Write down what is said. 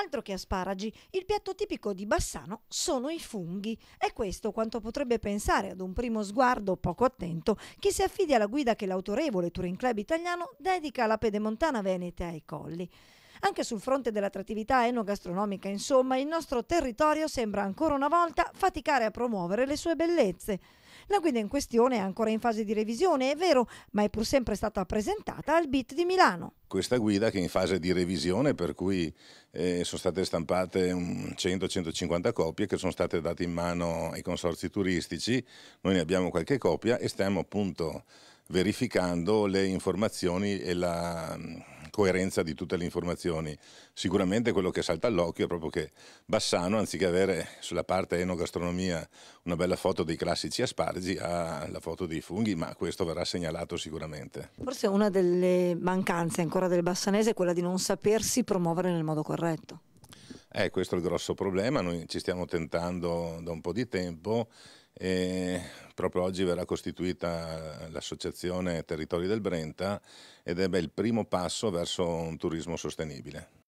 Altro che asparagi, il piatto tipico di Bassano sono i funghi. È questo quanto potrebbe pensare ad un primo sguardo poco attento chi si affidi alla guida che l'autorevole Touring Club italiano dedica alla pedemontana veneta e ai colli. Anche sul fronte dell'attrattività enogastronomica, insomma, il nostro territorio sembra ancora una volta faticare a promuovere le sue bellezze. La guida in questione è ancora in fase di revisione, è vero, ma è pur sempre stata presentata al BIT di Milano. Questa guida che è in fase di revisione, per cui eh, sono state stampate 100-150 copie che sono state date in mano ai consorzi turistici, noi ne abbiamo qualche copia e stiamo appunto verificando le informazioni e la coerenza di tutte le informazioni. Sicuramente quello che salta all'occhio è proprio che Bassano, anziché avere sulla parte enogastronomia una bella foto dei classici aspargi, ha la foto dei funghi, ma questo verrà segnalato sicuramente. Forse una delle mancanze ancora del bassanese è quella di non sapersi promuovere nel modo corretto. Eh, questo è il grosso problema, noi ci stiamo tentando da un po' di tempo. E Proprio oggi verrà costituita l'associazione Territori del Brenta ed è beh, il primo passo verso un turismo sostenibile.